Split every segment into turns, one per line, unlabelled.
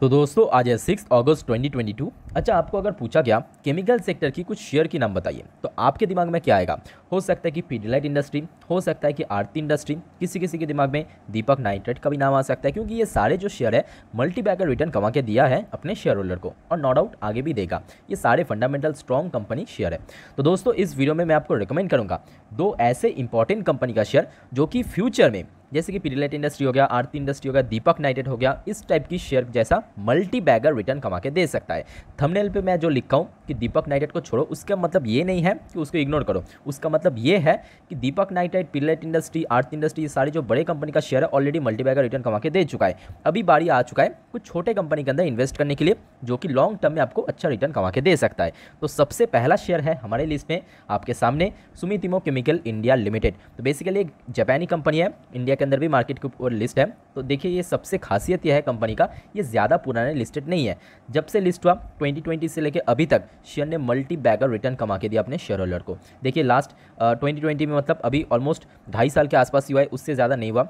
तो दोस्तों आज है सिक्स अगस्त 2022 अच्छा आपको अगर पूछा गया केमिकल सेक्टर की कुछ शेयर की नाम बताइए तो आपके दिमाग में क्या आएगा हो सकता है कि पीडीलाइट इंडस्ट्री हो सकता है कि आरती इंडस्ट्री किसी किसी के दिमाग में दीपक नाइट्रेट का भी नाम आ सकता है क्योंकि ये सारे जो शेयर है मल्टी बैगर रिटर्न कमा के दिया है अपने शेयर होल्डर को और नो डाउट आगे भी देगा ये सारे फंडामेंटल स्ट्रॉन्ग कंपनी शेयर है तो दोस्तों इस वीडियो में मैं आपको रिकमेंड करूँगा दो ऐसे इंपॉर्टेंट कंपनी का शेयर जो कि फ्यूचर में जैसे कि पिडिलाइट इंडस्ट्री हो गया आरती इंडस्ट्री हो गया दीपक नाइटेड हो गया इस टाइप की शेयर जैसा मल्टी बैगर रिटर्न कमा के दे सकता है थंबनेल पे मैं जो लिखा हूँ कि दीपक नाइटेड को छोड़ो उसका मतलब ये नहीं है कि उसको इग्नोर करो उसका मतलब ये है कि Deepak nitrite Pidilite industry Aarti industry ये सारी जो बड़े कंपनी का शेयर है ऑलरेडी मल्टी बैगर रिटर्न कमा के दे चुका है अभी बारी आ चुका है कुछ छोटे कंपनी के अंदर इन्वेस्ट करने के लिए जो कि लॉन्ग टर्म में आपको अच्छा रिटर्न कमा के दे सकता है तो सबसे पहला शेयर है हमारे लिस्ट में आपके सामने सुमितिमो केमिकल इंडिया लिमिटेड तो बेसिकली एक जापानी कंपनी है इंडिया के अंदर भी मार्केट के ऊपर लिस्ट है तो देखिए ये सबसे खासियत यह है कंपनी का ये ज़्यादा पुराने लिस्टेड नहीं है जब से लिस्ट हुआ 2020 से लेकर अभी तक शेयर ने मल्टी बैगर रिटर्न कमा के दिया अपने शेयर होल्डर को देखिए लास्ट ट्वेंटी ट्वेंटी में मतलब अभी ऑलमोस्ट ढाई साल के आसपास हुआ है उससे ज़्यादा नहीं हुआ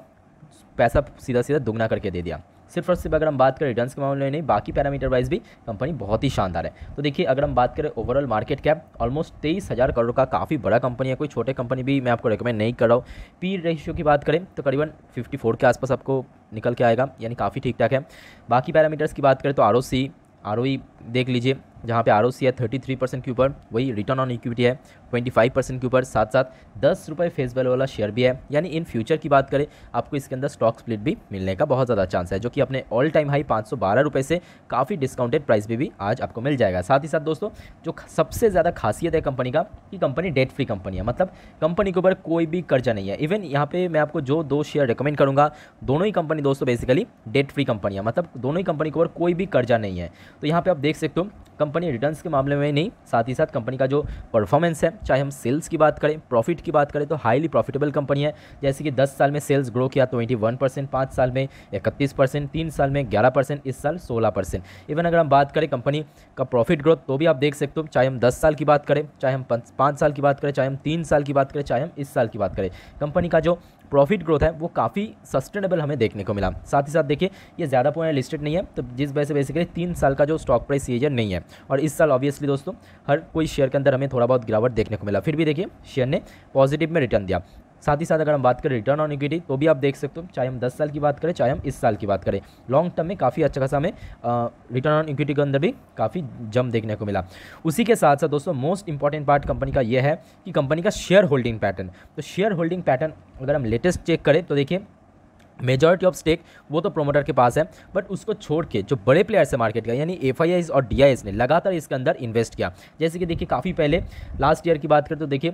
पैसा सीधा सीधा दुगना करके दे दिया सिर्फ और सिर्फ अगर हम बात करें रिटर्न के मामले में नहीं बाकी पैरामीटर वाइज भी कंपनी बहुत ही शानदार है तो देखिए अगर हम बात करें ओवरऑल मार्केट कैप ऑलमोस्ट तेईस हज़ार करोड़ का काफ़ी बड़ा कंपनी है कोई छोटे कंपनी भी मैं आपको रिकमेंड नहीं कर रहा हूँ पी रेशियो की बात करें तो करीबन फिफ्टी के आसपास आपको निकल के आएगा यानी काफ़ी ठीक ठाक है बाकी पैरामीटर्स की बात करें तो R O C R O ई देख लीजिए जहाँ पे आर ओ सी है थर्टी थ्री परसेंट के ऊपर वही रिटर्न ऑन इक्विटी है ट्वेंटी फाइव परसेंट के ऊपर साथ साथ दस रुपये फेस वैल्यू वाला शेयर भी है यानी इन फ्यूचर की बात करें आपको इसके अंदर स्टॉक स्प्लिट भी मिलने का बहुत ज़्यादा चांस है जो कि अपने ऑल टाइम हाई पाँच सौ बारह रुपये से काफ़ी डिस्काउंटेड प्राइस में भी, भी आज आपको मिल जाएगा साथ ही साथ दोस्तों जो सबसे ज़्यादा खासियत है कंपनी का कि कंपनी डेट फ्री कंपनी है मतलब कंपनी के ऊपर कोई भी कर्जा नहीं है इवन यहाँ पर मैं आपको जो दो शेयर रिकमेंड करूँगा दोनों ही कंपनी दोस्तों बेसिकली डेट फ्री कंपनी है मतलब दोनों ही कंपनी के ऊपर कोई भी कर्जा नहीं है तो यहाँ पर आप देख सकते हो कंपनी रिटर्न्स के मामले में नहीं साथ ही साथ कंपनी का जो परफॉर्मेंस है चाहे हम सेल्स की बात करें प्रॉफिट की बात करें तो हाईली प्रॉफिटेबल कंपनी है जैसे कि दस साल में सेल्स ग्रो किया ट्वेंटी तो वन परसेंट पाँच साल में इकतीस परसेंट तीन साल में ग्यारह परसेंट इस साल सोलह परसेंट इवन अगर हम बात करें कंपनी का प्रॉफिट ग्रोथ तो भी आप देख सकते हो चाहे हम दस साल की बात करें चाहे हम पाँच साल की बात करें चाहे हम तीन साल की बात करें चाहे हम इस साल की बात करें कंपनी का जो प्रॉफिट ग्रोथ है वो काफ़ी सस्टेनेबल हमें देखने को मिला साथ ही साथ देखिए ये ज़्यादा पॉइंट लिस्टेड नहीं है तो जिस वजह से बेसिकली तीन साल का जो स्टॉक प्राइस सीजर नहीं है और इस साल ऑब्वियसली दोस्तों हर कोई शेयर के अंदर हमें थोड़ा बहुत गिरावट देखने को मिला फिर भी देखिए शेयर ने पॉजिटिव में रिटर्न दिया साथ ही साथ अगर हम बात करें रिटर्न ऑन इक्विटी तो भी आप देख सकते हो चाहे हम 10 साल की बात करें चाहे हम इस साल की बात करें लॉन्ग टर्म में काफ़ी अच्छा खासा हमें रिटर्न ऑन इक्विटी के अंदर भी काफ़ी जम देखने को मिला उसी के साथ साथ दोस्तों मोस्ट इंपॉर्टेंट पार्ट कंपनी का यह है कि कंपनी का शेयर होल्डिंग पैटर्न तो शेयर होल्डिंग पैटर्न अगर हम लेटेस्ट चेक करें तो देखिए मेजॉरिटी ऑफ स्टेक वो तो प्रोमोटर के पास है बट उसको छोड़ के जो बड़े प्लेयर्स है मार्केट का यानी एफ और डी ने लगातार इसके अंदर इन्वेस्ट किया जैसे कि देखिए काफ़ी पहले लास्ट ईयर की बात करें तो देखिए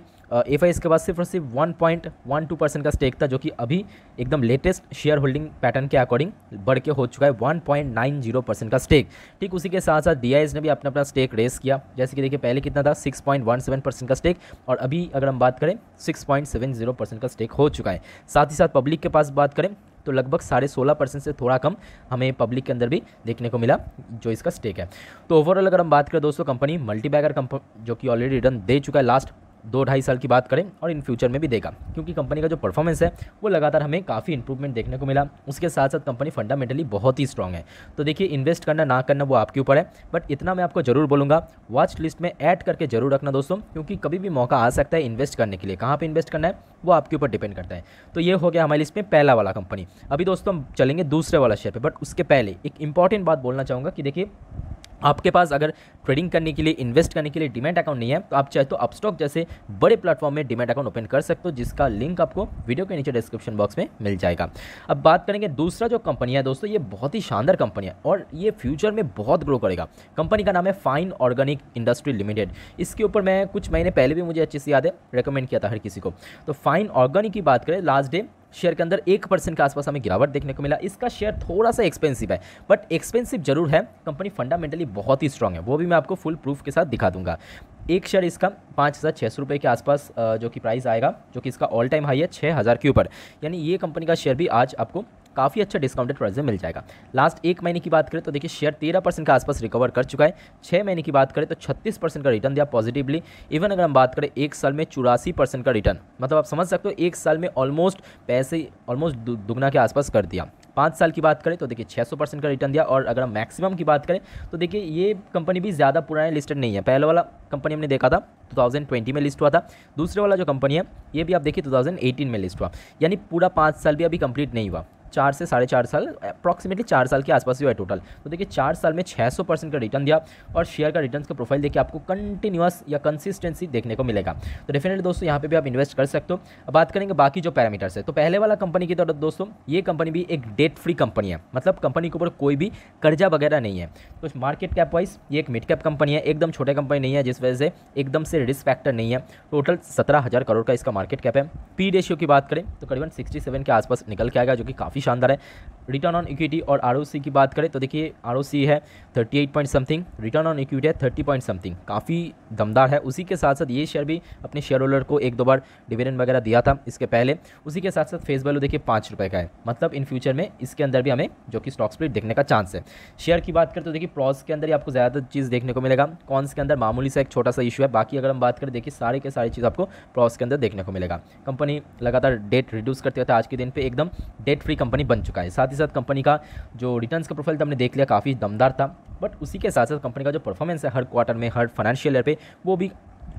एफ के पास सिर्फ और सिर्फ one point one two percent का स्टेक था जो कि अभी एकदम लेटेस्ट शेयर होल्डिंग पैटर्न के अकॉर्डिंग बढ़ के हो चुका है one point nine zero percent का स्टेक ठीक उसी के साथ साथ डी ने भी अपना अपना स्टेक रेस किया जैसे कि देखिए पहले कितना था six point one seven percent का स्टेक और अभी अगर हम बात करें six point seven zero percent का स्टेक हो चुका है साथ ही साथ पब्लिक के पास बात करें तो लगभग साढ़े सोलह परसेंट से थोड़ा कम हमें पब्लिक के अंदर भी देखने को मिला जो इसका स्टेक है तो ओवरऑल अगर हम बात करें दोस्तों कंपनी मल्टीबैगर कंपनी जो कि ऑलरेडी रिटर्न दे चुका है लास्ट दो ढाई साल की बात करें और इन फ्यूचर में भी देगा क्योंकि कंपनी का जो परफॉर्मेंस है वो लगातार हमें काफ़ी इंप्रूवमेंट देखने को मिला उसके साथ साथ कंपनी फंडामेंटली बहुत ही स्ट्रॉग है तो देखिए इन्वेस्ट करना ना करना वो आपके ऊपर है बट इतना मैं आपको जरूर बोलूँगा वॉच लिस्ट में ऐड करके जरूर रखना दोस्तों क्योंकि कभी भी मौका आ सकता है इन्वेस्ट करने के लिए कहाँ पर इन्वेस्ट करना है वो आपके ऊपर डिपेंड करता है तो ये हो गया हमारे लिस्ट में पहला वाला कंपनी अभी दोस्तों हम चलेंगे दूसरे वाला शेयर पर बट उसके पहले एक इंपॉर्टेंट बात बोलना चाहूँगा कि देखिए आपके पास अगर ट्रेडिंग करने के लिए इन्वेस्ट करने के लिए डिमेट अकाउंट नहीं है तो आप चाहे तो अपस्टॉक जैसे बड़े प्लेटफॉर्म में डिमेट अकाउंट ओपन कर सकते हो जिसका लिंक आपको वीडियो के नीचे डिस्क्रिप्शन बॉक्स में मिल जाएगा अब बात करेंगे दूसरा जो कंपनी है दोस्तों ये बहुत ही शानदार कंपनी है और ये फ्यूचर में बहुत ग्रो करेगा कंपनी का नाम है फाइन ऑर्गेनिक इंडस्ट्री लिमिटेड इसके ऊपर मैं कुछ महीने पहले भी मुझे अच्छे से याद है रिकमेंड किया था हर किसी को तो फाइन ऑर्गेनिक की बात करें लास्ट डे शेयर के अंदर एक परसेंट के आसपास हमें गिरावट देखने को मिला इसका शेयर थोड़ा सा एक्सपेंसिव है बट एक्सपेंसिव जरूर है कंपनी फंडामेंटली बहुत ही स्ट्रॉग है वो भी मैं आपको फुल प्रूफ के साथ दिखा दूंगा एक शेयर इसका पाँच हज़ार छः सौ रुपये के आसपास जो कि प्राइस आएगा जो कि इसका ऑल टाइम हाई है छः हज़ार के ऊपर यानी ये कंपनी का शेयर भी आज आपको काफ़ी अच्छा डिस्काउंटेड प्राइस में मिल जाएगा लास्ट एक महीने की बात करें तो देखिए शेयर तेरह परसेंट के आसपास रिकवर कर चुका है छः महीने की बात करें तो छत्तीस परसेंट का रिटर्न दिया पॉजिटिवली इवन अगर हम बात करें एक साल में चौरासी परसेंट का रिटर्न मतलब आप समझ सकते हो एक साल में ऑलमोस्ट पैसे ऑलमोस्ट दुगना के आसपास कर दिया पाँच साल की बात करें तो देखिए 600 परसेंट का रिटर्न दिया और अगर हम मैक्सिमम की बात करें तो देखिए ये कंपनी भी ज़्यादा पुराने लिस्टेड नहीं है पहला वाला कंपनी हमने देखा था 2020 में लिस्ट हुआ था दूसरे वाला जो कंपनी है ये भी आप देखिए 2018 में लिस्ट हुआ यानी पूरा पाँच साल भी अभी कंप्लीट नहीं हुआ चार से साढ़े चार साल अप्रॉक्सीमेटली चार साल के आसपास हुआ है टोटल तो देखिए चार साल में 600 परसेंट का रिटर्न दिया और शेयर का रिटर्न का प्रोफाइल देखिए आपको कंटिन्यूस या कंसिस्टेंसी देखने को मिलेगा तो डेफिनेटली दोस्तों यहाँ पे भी आप इन्वेस्ट कर सकते हो अब बात करेंगे बाकी जो पैरामीटर्स है तो पहले वाला कंपनी की तरफ दोस्तों ये कंपनी भी एक डेट फ्री कंपनी है मतलब कंपनी के ऊपर कोई भी कर्जा वगैरह नहीं है तो मार्केट कैप वाइज ये एक मिड कैप कंपनी है एकदम छोटे कंपनी नहीं है जिस वजह से एकदम से रिस्क फैक्टर नहीं है टोटल सत्रह करोड़ का इसका मार्केट कैप है पी रेशियो की बात करें तो करीबन सिक्सटी के आसपास निकल के आएगा जो कि काफ़ी शानदार है रिटर्न ऑन इक्विटी और आर की बात करें तो देखिए आर है 38 point something return on equity है 30 पॉइंट समथिंग काफ़ी दमदार है उसी के साथ साथ ये शेयर भी अपने शेयर होल्डर को एक दो बार डिविडेंड वगैरह दिया था इसके पहले उसी के साथ साथ फेस वैल्यू देखिए पाँच रुपये का है मतलब इन फ्यूचर में इसके अंदर भी हमें जो कि स्टॉक स्प्लिट देखने का चांस है शेयर की बात करें तो देखिए प्रॉस के अंदर ही आपको ज़्यादातर चीज़ देखने को मिलेगा कॉन्स के अंदर मामूली सा एक छोटा सा इशू है बाकी अगर हम बात करें देखिए सारे के सारी चीज़ आपको प्रॉस के अंदर देखने को मिलेगा कंपनी लगातार डेट रिड्यूस करते हुए आज के दिन पर एकदम डेट फ्री कंपनी कंपनी बन चुका है साथ ही साथ कंपनी का जो रिटर्न का प्रोफाइल था हमने देख लिया काफ़ी दमदार था बट उसी के साथ साथ कंपनी का जो परफॉर्मेंस है हर क्वार्टर में हर फाइनेंशियल ईयर पे वो भी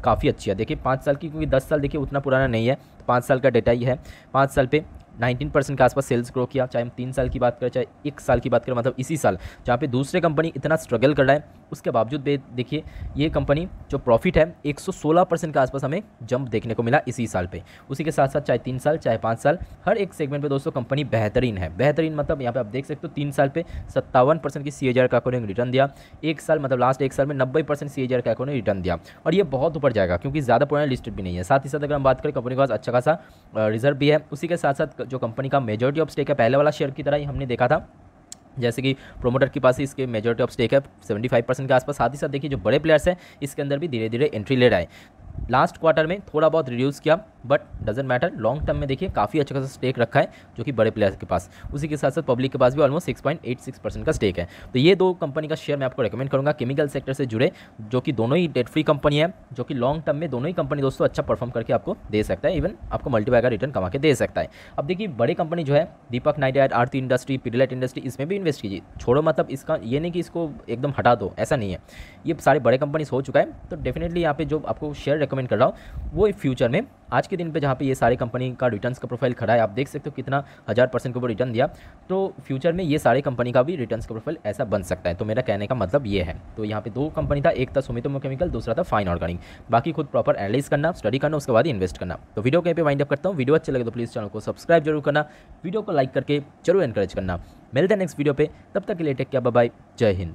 काफ़ी अच्छी है देखिए पाँच साल की क्योंकि दस साल देखिए उतना पुराना नहीं है पाँच साल का डेटा ही है पाँच साल पे 19 परसेंट के आसपास सेल्स ग्रो किया चाहे हम तीन साल की बात करें चाहे एक साल की बात करें मतलब इसी साल जहाँ पे दूसरे कंपनी इतना स्ट्रगल कर रहा है उसके बावजूद भी देखिए ये कंपनी जो प्रॉफिट है 116 परसेंट के आसपास हमें जंप देखने को मिला इसी साल पे उसी के साथ साथ चाहे तीन साल चाहे पाँच साल हर एक सेगमेंट पे दोस्तों कंपनी बेहतरीन है बेहतरीन मतलब यहाँ पे आप देख सकते हो तीन साल पे सत्तावन परसेंट की सी का अकॉर्डिंग रिटर्न दिया एक साल मतलब लास्ट एक साल में नब्बे परसेंट सी का अकॉर्डिंग रिटर्न दिया और ये बहुत ऊपर जाएगा क्योंकि ज़्यादा पुराना लिस्टेड भी नहीं है साथ ही साथ अगर हम बात करें कंपनी के पास अच्छा खासा रिजर्व भी है उसी के साथ साथ जो कंपनी का मेजोरिटी ऑफ स्टेक है पहले वाला शेयर की तरह ही हमने देखा था जैसे कि प्रोमोटर के पास इसके मेजोरिटी ऑफ स्टेक है 75 परसेंट के आसपास साथ ही साथ देखिए जो बड़े प्लेयर्स हैं इसके अंदर भी धीरे धीरे एंट्री ले रहा है लास्ट क्वार्टर में थोड़ा बहुत रिड्यूस किया but doesn't matter long term में देखिए काफ़ी अच्छा खासा स्टेक रखा है जो कि बड़े प्लेयर्स के पास उसी के साथ साथ पब्लिक के पास भी almost six point eight six percent का स्टेक है तो ये दो कंपनी का शेयर मैं आपको रिकमेंड करूँगा केमिकल सेक्टर से जुड़े जो कि दोनों ही डेट फ्री कंपनी है जो कि लॉन्ग टर्म में दोनों ही कंपनी दोस्तों अच्छा परफॉर्म करके आपको दे सकता है इवन आपको मल्टीपाई का रिटर्न कमा के दे सकता है अब देखिए बड़े कंपनी जो है Deepak nitrite Aarti industry Pidilite industry इसमें भी इन्वेस्ट कीजिए छोड़ो मतलब इसका ये नहीं कि इसको एकदम हटा दो ऐसा नहीं है ये सारे बड़े कंपनीज हो चुका है तो डेफिनेटली यहाँ पे जो आपको शेयर रिकमेंड कर रहा हूँ वो फ्यूचर में आज के के दिन पे जहाँ पे ये सारे कंपनी का रिटर्न्स का प्रोफाइल खड़ा है आप देख सकते हो कितना हज़ार परसेंट के ऊपर रिटर्न दिया तो फ्यूचर में ये सारे कंपनी का भी रिटर्न्स का प्रोफाइल ऐसा बन सकता है तो मेरा कहने का मतलब ये है तो यहाँ पे दो कंपनी था एक था सुमितोमो केमिकल दूसरा था फाइन ऑर्गेनिक बाकी खुद प्रॉपर एनालिस करना स्टडी करना उसके बाद इन्वेस्ट करना तो वीडियो कहीं पर वाइंड अप करता हूँ वीडियो अच्छे लगे तो प्लीज़ चैनल को सब्सक्राइब जरूर करना वीडियो को लाइक करके जरूर इनकरेज करना मिलते हैं नेक्स्ट वीडियो पर तब तक के लिए टेक क्या बाय जय हिंद